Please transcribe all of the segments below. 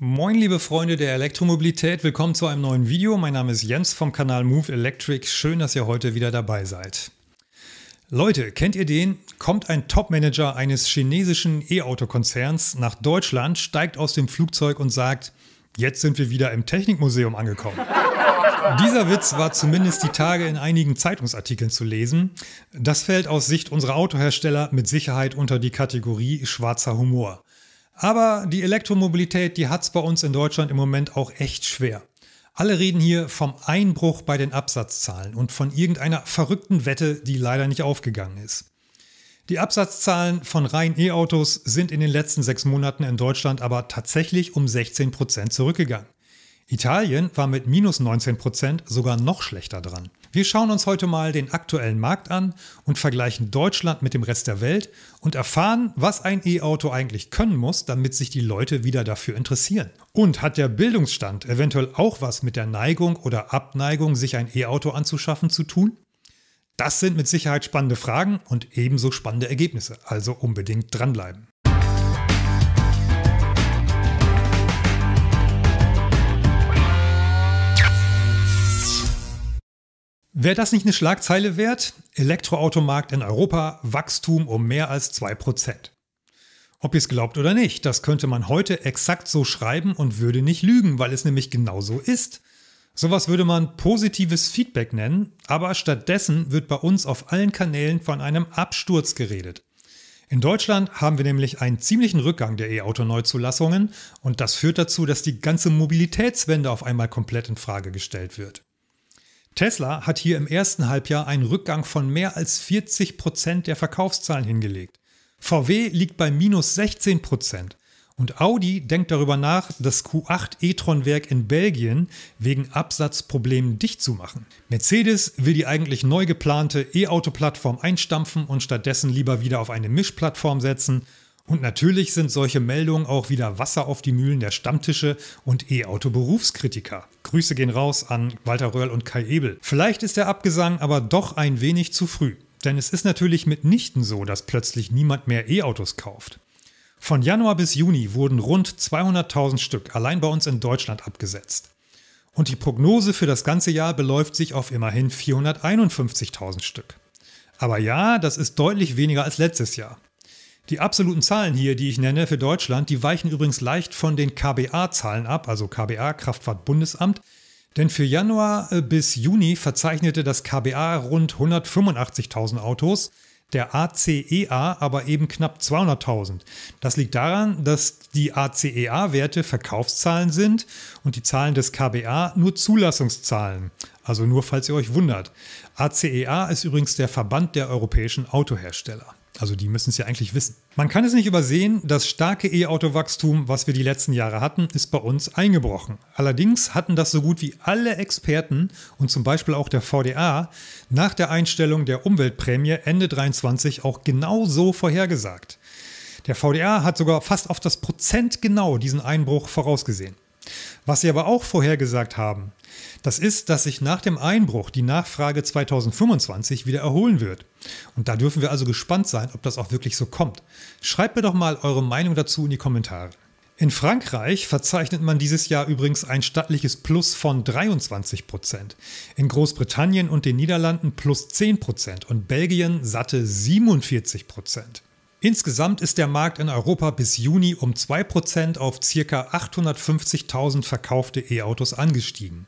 Moin liebe Freunde der Elektromobilität, willkommen zu einem neuen Video. Mein Name ist Jens vom Kanal Move Electric. Schön, dass ihr heute wieder dabei seid. Leute, kennt ihr den? Kommt ein Topmanager eines chinesischen E-Auto-Konzerns nach Deutschland, steigt aus dem Flugzeug und sagt, jetzt sind wir wieder im Technikmuseum angekommen. Dieser Witz war zumindest die Tage in einigen Zeitungsartikeln zu lesen. Das fällt aus Sicht unserer Autohersteller mit Sicherheit unter die Kategorie schwarzer Humor. Aber die Elektromobilität, die hat es bei uns in Deutschland im Moment auch echt schwer. Alle reden hier vom Einbruch bei den Absatzzahlen und von irgendeiner verrückten Wette, die leider nicht aufgegangen ist. Die Absatzzahlen von reinen E-Autos sind in den letzten sechs Monaten in Deutschland aber tatsächlich um 16% Prozent zurückgegangen. Italien war mit minus 19% Prozent sogar noch schlechter dran. Wir schauen uns heute mal den aktuellen Markt an und vergleichen Deutschland mit dem Rest der Welt und erfahren, was ein E-Auto eigentlich können muss, damit sich die Leute wieder dafür interessieren. Und hat der Bildungsstand eventuell auch was mit der Neigung oder Abneigung, sich ein E-Auto anzuschaffen, zu tun? Das sind mit Sicherheit spannende Fragen und ebenso spannende Ergebnisse, also unbedingt dranbleiben. Wäre das nicht eine Schlagzeile wert? Elektroautomarkt in Europa, Wachstum um mehr als 2%. Ob ihr es glaubt oder nicht, das könnte man heute exakt so schreiben und würde nicht lügen, weil es nämlich genau so ist. Sowas würde man positives Feedback nennen, aber stattdessen wird bei uns auf allen Kanälen von einem Absturz geredet. In Deutschland haben wir nämlich einen ziemlichen Rückgang der E-Auto-Neuzulassungen und das führt dazu, dass die ganze Mobilitätswende auf einmal komplett in Frage gestellt wird. Tesla hat hier im ersten Halbjahr einen Rückgang von mehr als 40 Prozent der Verkaufszahlen hingelegt. VW liegt bei minus 16 Prozent. Und Audi denkt darüber nach, das Q8 e-tron-Werk in Belgien wegen Absatzproblemen dicht zu machen. Mercedes will die eigentlich neu geplante E-Auto-Plattform einstampfen und stattdessen lieber wieder auf eine Mischplattform setzen. Und natürlich sind solche Meldungen auch wieder Wasser auf die Mühlen der Stammtische und E-Auto-Berufskritiker. Grüße gehen raus an Walter Röhrl und Kai Ebel. Vielleicht ist der Abgesang aber doch ein wenig zu früh. Denn es ist natürlich mitnichten so, dass plötzlich niemand mehr E-Autos kauft. Von Januar bis Juni wurden rund 200.000 Stück allein bei uns in Deutschland abgesetzt. Und die Prognose für das ganze Jahr beläuft sich auf immerhin 451.000 Stück. Aber ja, das ist deutlich weniger als letztes Jahr. Die absoluten Zahlen hier, die ich nenne für Deutschland, die weichen übrigens leicht von den KBA-Zahlen ab, also KBA Kraftfahrtbundesamt, denn für Januar äh, bis Juni verzeichnete das KBA rund 185.000 Autos, der ACEA e aber eben knapp 200.000. Das liegt daran, dass die ACEA-Werte Verkaufszahlen sind und die Zahlen des KBA nur Zulassungszahlen. Also nur falls ihr euch wundert. ACEA e ist übrigens der Verband der europäischen Autohersteller. Also die müssen es ja eigentlich wissen. Man kann es nicht übersehen, das starke E-Auto-Wachstum, was wir die letzten Jahre hatten, ist bei uns eingebrochen. Allerdings hatten das so gut wie alle Experten und zum Beispiel auch der VDA nach der Einstellung der Umweltprämie Ende 23 auch genau so vorhergesagt. Der VDA hat sogar fast auf das Prozent genau diesen Einbruch vorausgesehen. Was sie aber auch vorhergesagt haben, das ist, dass sich nach dem Einbruch die Nachfrage 2025 wieder erholen wird. Und da dürfen wir also gespannt sein, ob das auch wirklich so kommt. Schreibt mir doch mal eure Meinung dazu in die Kommentare. In Frankreich verzeichnet man dieses Jahr übrigens ein stattliches Plus von 23 Prozent, in Großbritannien und den Niederlanden plus 10 Prozent und Belgien satte 47 Prozent. Insgesamt ist der Markt in Europa bis Juni um 2% auf ca. 850.000 verkaufte E-Autos angestiegen.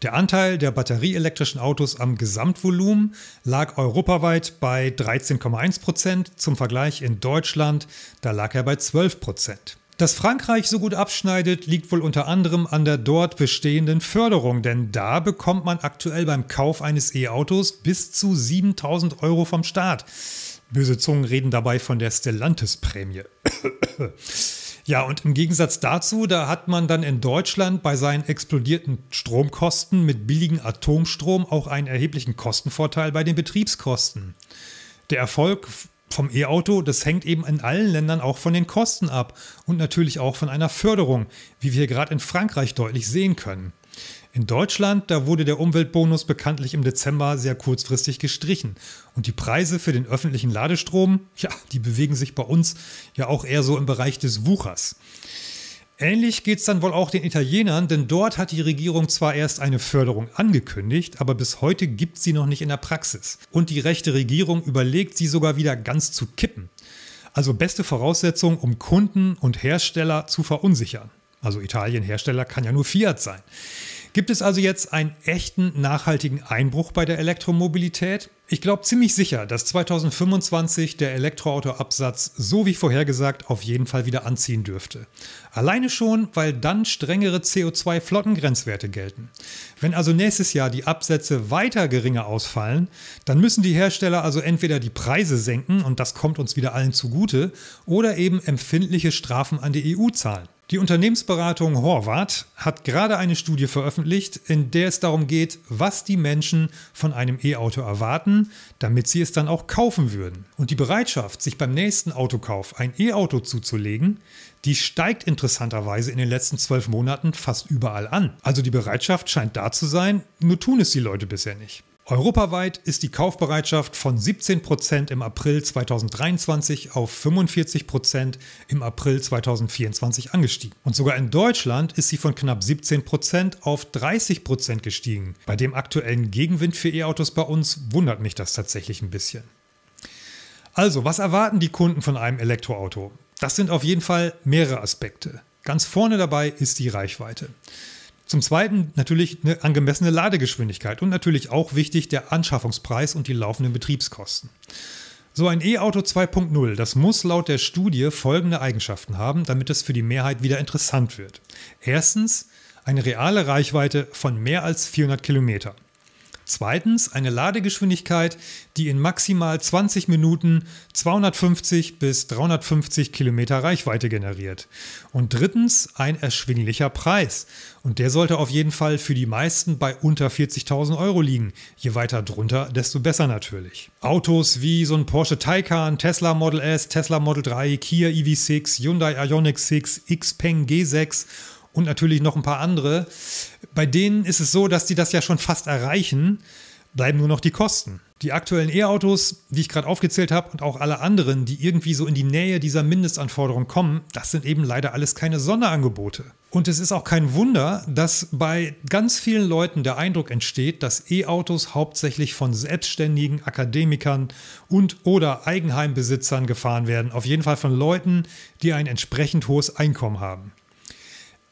Der Anteil der batterieelektrischen Autos am Gesamtvolumen lag europaweit bei 13,1%, zum Vergleich in Deutschland, da lag er bei 12%. Dass Frankreich so gut abschneidet, liegt wohl unter anderem an der dort bestehenden Förderung, denn da bekommt man aktuell beim Kauf eines E-Autos bis zu 7000 Euro vom Staat. Böse Zungen reden dabei von der Stellantis-Prämie. ja, und im Gegensatz dazu, da hat man dann in Deutschland bei seinen explodierten Stromkosten mit billigem Atomstrom auch einen erheblichen Kostenvorteil bei den Betriebskosten. Der Erfolg vom E-Auto, das hängt eben in allen Ländern auch von den Kosten ab und natürlich auch von einer Förderung, wie wir gerade in Frankreich deutlich sehen können. In Deutschland, da wurde der Umweltbonus bekanntlich im Dezember sehr kurzfristig gestrichen. Und die Preise für den öffentlichen Ladestrom, ja, die bewegen sich bei uns ja auch eher so im Bereich des Wuchers. Ähnlich geht es dann wohl auch den Italienern, denn dort hat die Regierung zwar erst eine Förderung angekündigt, aber bis heute gibt sie noch nicht in der Praxis. Und die rechte Regierung überlegt, sie sogar wieder ganz zu kippen. Also beste Voraussetzung, um Kunden und Hersteller zu verunsichern. Also Italien Hersteller kann ja nur Fiat sein. Gibt es also jetzt einen echten nachhaltigen Einbruch bei der Elektromobilität? Ich glaube ziemlich sicher, dass 2025 der Elektroautoabsatz so wie vorhergesagt auf jeden Fall wieder anziehen dürfte. Alleine schon, weil dann strengere CO2-Flottengrenzwerte gelten. Wenn also nächstes Jahr die Absätze weiter geringer ausfallen, dann müssen die Hersteller also entweder die Preise senken und das kommt uns wieder allen zugute, oder eben empfindliche Strafen an die EU zahlen. Die Unternehmensberatung Horvath hat gerade eine Studie veröffentlicht, in der es darum geht, was die Menschen von einem E-Auto erwarten, damit sie es dann auch kaufen würden. Und die Bereitschaft, sich beim nächsten Autokauf ein E-Auto zuzulegen, die steigt interessanterweise in den letzten zwölf Monaten fast überall an. Also die Bereitschaft scheint da zu sein, nur tun es die Leute bisher nicht. Europaweit ist die Kaufbereitschaft von 17 im April 2023 auf 45 im April 2024 angestiegen. Und sogar in Deutschland ist sie von knapp 17 auf 30 gestiegen. Bei dem aktuellen Gegenwind für E-Autos bei uns wundert mich das tatsächlich ein bisschen. Also, was erwarten die Kunden von einem Elektroauto? Das sind auf jeden Fall mehrere Aspekte. Ganz vorne dabei ist die Reichweite. Zum Zweiten natürlich eine angemessene Ladegeschwindigkeit und natürlich auch wichtig der Anschaffungspreis und die laufenden Betriebskosten. So ein E-Auto 2.0, das muss laut der Studie folgende Eigenschaften haben, damit es für die Mehrheit wieder interessant wird. Erstens eine reale Reichweite von mehr als 400 Kilometer. Zweitens eine Ladegeschwindigkeit, die in maximal 20 Minuten 250 bis 350 Kilometer Reichweite generiert. Und drittens ein erschwinglicher Preis. Und der sollte auf jeden Fall für die meisten bei unter 40.000 Euro liegen. Je weiter drunter, desto besser natürlich. Autos wie so ein Porsche Taycan, Tesla Model S, Tesla Model 3, Kia EV6, Hyundai Ioniq 6, Xpeng G6 und natürlich noch ein paar andere bei denen ist es so, dass die das ja schon fast erreichen, bleiben nur noch die Kosten. Die aktuellen E-Autos, die ich gerade aufgezählt habe und auch alle anderen, die irgendwie so in die Nähe dieser Mindestanforderung kommen, das sind eben leider alles keine Sonderangebote. Und es ist auch kein Wunder, dass bei ganz vielen Leuten der Eindruck entsteht, dass E-Autos hauptsächlich von selbstständigen Akademikern und oder Eigenheimbesitzern gefahren werden. Auf jeden Fall von Leuten, die ein entsprechend hohes Einkommen haben.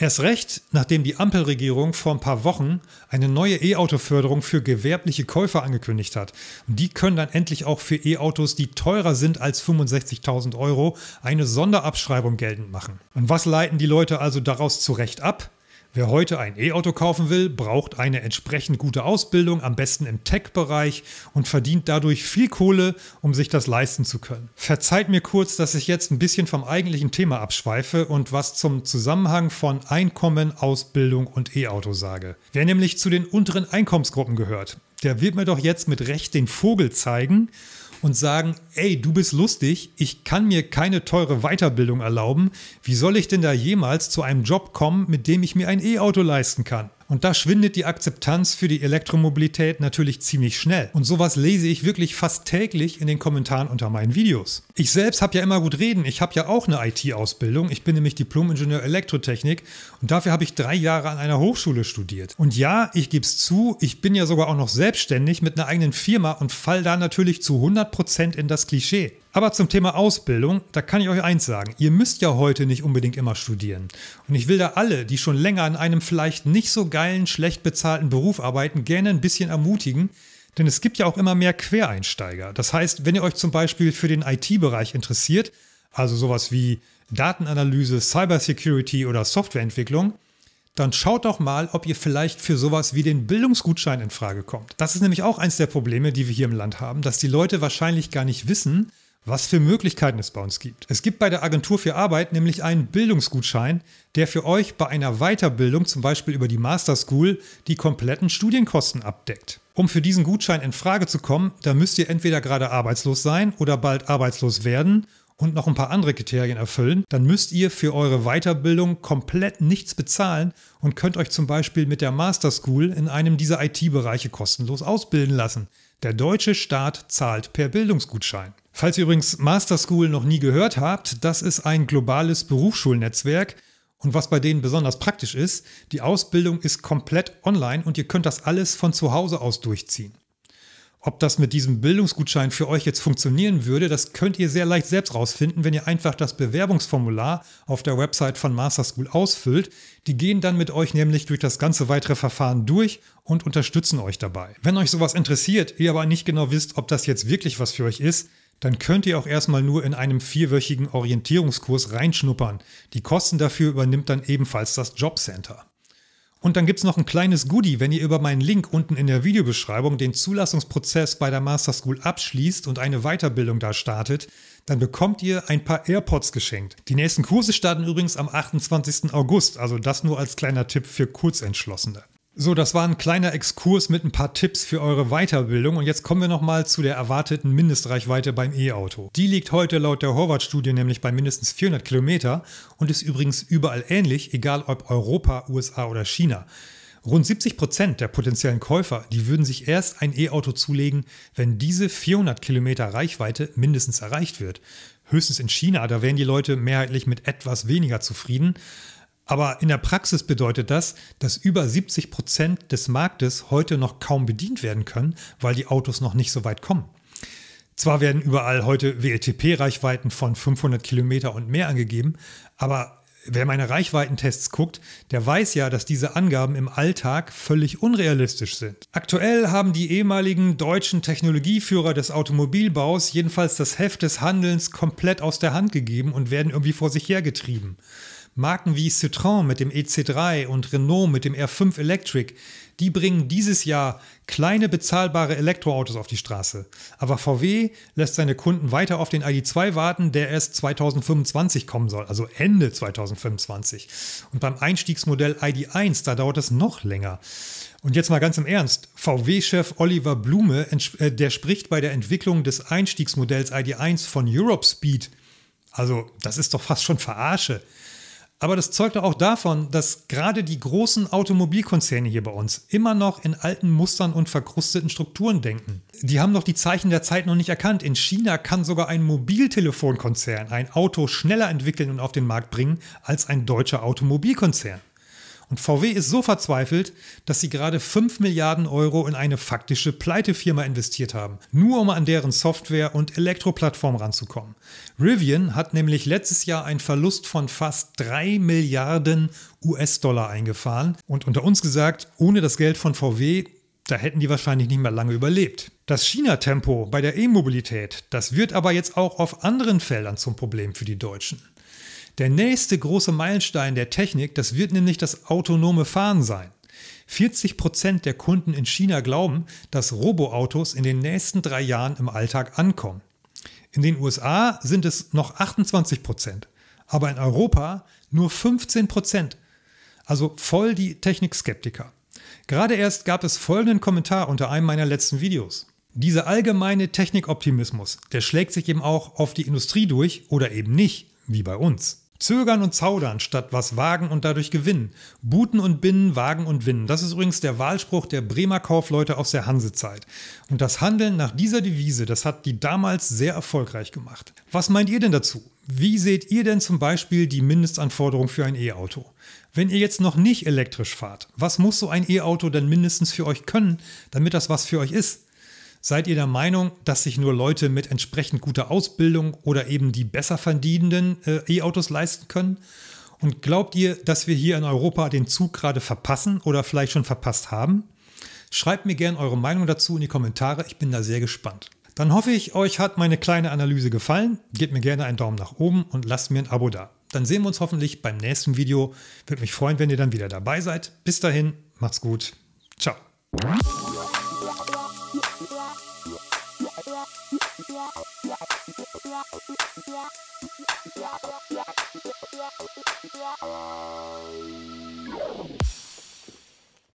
Erst recht, nachdem die Ampelregierung vor ein paar Wochen eine neue E-Auto-Förderung für gewerbliche Käufer angekündigt hat. Und die können dann endlich auch für E-Autos, die teurer sind als 65.000 Euro, eine Sonderabschreibung geltend machen. Und was leiten die Leute also daraus zurecht ab? Wer heute ein E-Auto kaufen will, braucht eine entsprechend gute Ausbildung, am besten im Tech-Bereich und verdient dadurch viel Kohle, um sich das leisten zu können. Verzeiht mir kurz, dass ich jetzt ein bisschen vom eigentlichen Thema abschweife und was zum Zusammenhang von Einkommen, Ausbildung und E-Auto sage. Wer nämlich zu den unteren Einkommensgruppen gehört, der wird mir doch jetzt mit Recht den Vogel zeigen und sagen, ey, du bist lustig, ich kann mir keine teure Weiterbildung erlauben, wie soll ich denn da jemals zu einem Job kommen, mit dem ich mir ein E-Auto leisten kann? Und da schwindet die Akzeptanz für die Elektromobilität natürlich ziemlich schnell. Und sowas lese ich wirklich fast täglich in den Kommentaren unter meinen Videos. Ich selbst habe ja immer gut reden. Ich habe ja auch eine IT-Ausbildung. Ich bin nämlich Diplom-Ingenieur Elektrotechnik und dafür habe ich drei Jahre an einer Hochschule studiert. Und ja, ich gebe es zu, ich bin ja sogar auch noch selbstständig mit einer eigenen Firma und fall da natürlich zu 100% in das Klischee. Aber zum Thema Ausbildung, da kann ich euch eins sagen. Ihr müsst ja heute nicht unbedingt immer studieren. Und ich will da alle, die schon länger in einem vielleicht nicht so geilen, schlecht bezahlten Beruf arbeiten, gerne ein bisschen ermutigen. Denn es gibt ja auch immer mehr Quereinsteiger. Das heißt, wenn ihr euch zum Beispiel für den IT-Bereich interessiert, also sowas wie Datenanalyse, Cybersecurity oder Softwareentwicklung, dann schaut doch mal, ob ihr vielleicht für sowas wie den Bildungsgutschein in Frage kommt. Das ist nämlich auch eins der Probleme, die wir hier im Land haben, dass die Leute wahrscheinlich gar nicht wissen, was für Möglichkeiten es bei uns gibt. Es gibt bei der Agentur für Arbeit nämlich einen Bildungsgutschein, der für euch bei einer Weiterbildung, zum Beispiel über die Master School, die kompletten Studienkosten abdeckt. Um für diesen Gutschein in Frage zu kommen, da müsst ihr entweder gerade arbeitslos sein oder bald arbeitslos werden und noch ein paar andere Kriterien erfüllen, dann müsst ihr für eure Weiterbildung komplett nichts bezahlen und könnt euch zum Beispiel mit der Master School in einem dieser IT-Bereiche kostenlos ausbilden lassen. Der deutsche Staat zahlt per Bildungsgutschein. Falls ihr übrigens Master School noch nie gehört habt, das ist ein globales Berufsschulnetzwerk. Und was bei denen besonders praktisch ist, die Ausbildung ist komplett online und ihr könnt das alles von zu Hause aus durchziehen. Ob das mit diesem Bildungsgutschein für euch jetzt funktionieren würde, das könnt ihr sehr leicht selbst rausfinden, wenn ihr einfach das Bewerbungsformular auf der Website von Master School ausfüllt. Die gehen dann mit euch nämlich durch das ganze weitere Verfahren durch und unterstützen euch dabei. Wenn euch sowas interessiert, ihr aber nicht genau wisst, ob das jetzt wirklich was für euch ist, dann könnt ihr auch erstmal nur in einem vierwöchigen Orientierungskurs reinschnuppern. Die Kosten dafür übernimmt dann ebenfalls das Jobcenter. Und dann gibt's noch ein kleines Goodie, wenn ihr über meinen Link unten in der Videobeschreibung den Zulassungsprozess bei der Master School abschließt und eine Weiterbildung da startet, dann bekommt ihr ein paar AirPods geschenkt. Die nächsten Kurse starten übrigens am 28. August, also das nur als kleiner Tipp für Kurzentschlossene. So, das war ein kleiner Exkurs mit ein paar Tipps für eure Weiterbildung und jetzt kommen wir nochmal zu der erwarteten Mindestreichweite beim E-Auto. Die liegt heute laut der Horvath-Studie nämlich bei mindestens 400 Kilometer und ist übrigens überall ähnlich, egal ob Europa, USA oder China. Rund 70 Prozent der potenziellen Käufer, die würden sich erst ein E-Auto zulegen, wenn diese 400 Kilometer Reichweite mindestens erreicht wird. Höchstens in China, da wären die Leute mehrheitlich mit etwas weniger zufrieden. Aber in der Praxis bedeutet das, dass über 70 Prozent des Marktes heute noch kaum bedient werden können, weil die Autos noch nicht so weit kommen. Zwar werden überall heute WLTP-Reichweiten von 500 Kilometer und mehr angegeben, aber wer meine Reichweitentests guckt, der weiß ja, dass diese Angaben im Alltag völlig unrealistisch sind. Aktuell haben die ehemaligen deutschen Technologieführer des Automobilbaus jedenfalls das Heft des Handelns komplett aus der Hand gegeben und werden irgendwie vor sich hergetrieben. Marken wie Citroën mit dem EC3 und Renault mit dem R5 Electric, die bringen dieses Jahr kleine bezahlbare Elektroautos auf die Straße. Aber VW lässt seine Kunden weiter auf den ID2 warten, der erst 2025 kommen soll, also Ende 2025. Und beim Einstiegsmodell ID1, da dauert es noch länger. Und jetzt mal ganz im Ernst, VW-Chef Oliver Blume, äh, der spricht bei der Entwicklung des Einstiegsmodells ID1 von Europe Speed. Also das ist doch fast schon Verarsche. Aber das zeugte auch davon, dass gerade die großen Automobilkonzerne hier bei uns immer noch in alten Mustern und verkrusteten Strukturen denken. Die haben doch die Zeichen der Zeit noch nicht erkannt. In China kann sogar ein Mobiltelefonkonzern ein Auto schneller entwickeln und auf den Markt bringen als ein deutscher Automobilkonzern. Und VW ist so verzweifelt, dass sie gerade 5 Milliarden Euro in eine faktische Pleitefirma investiert haben, nur um an deren Software- und Elektroplattform ranzukommen. Rivian hat nämlich letztes Jahr einen Verlust von fast 3 Milliarden US-Dollar eingefahren und unter uns gesagt, ohne das Geld von VW da hätten die wahrscheinlich nicht mehr lange überlebt. Das China-Tempo bei der E-Mobilität, das wird aber jetzt auch auf anderen Feldern zum Problem für die Deutschen. Der nächste große Meilenstein der Technik, das wird nämlich das autonome Fahren sein. 40 der Kunden in China glauben, dass Roboautos in den nächsten drei Jahren im Alltag ankommen. In den USA sind es noch 28 aber in Europa nur 15 Also voll die Technikskeptiker. Gerade erst gab es folgenden Kommentar unter einem meiner letzten Videos. Dieser allgemeine Technikoptimismus, der schlägt sich eben auch auf die Industrie durch oder eben nicht, wie bei uns. Zögern und zaudern statt was wagen und dadurch gewinnen. Buten und binnen, wagen und winnen. Das ist übrigens der Wahlspruch der Bremer Kaufleute aus der Hansezeit. Und das Handeln nach dieser Devise, das hat die damals sehr erfolgreich gemacht. Was meint ihr denn dazu? Wie seht ihr denn zum Beispiel die Mindestanforderung für ein E-Auto? Wenn ihr jetzt noch nicht elektrisch fahrt, was muss so ein E-Auto denn mindestens für euch können, damit das was für euch ist? Seid ihr der Meinung, dass sich nur Leute mit entsprechend guter Ausbildung oder eben die besser verdienenden äh, E-Autos leisten können? Und glaubt ihr, dass wir hier in Europa den Zug gerade verpassen oder vielleicht schon verpasst haben? Schreibt mir gerne eure Meinung dazu in die Kommentare, ich bin da sehr gespannt. Dann hoffe ich, euch hat meine kleine Analyse gefallen. Gebt mir gerne einen Daumen nach oben und lasst mir ein Abo da. Dann sehen wir uns hoffentlich beim nächsten Video. Würde mich freuen, wenn ihr dann wieder dabei seid. Bis dahin, macht's gut. Ciao. Yeah.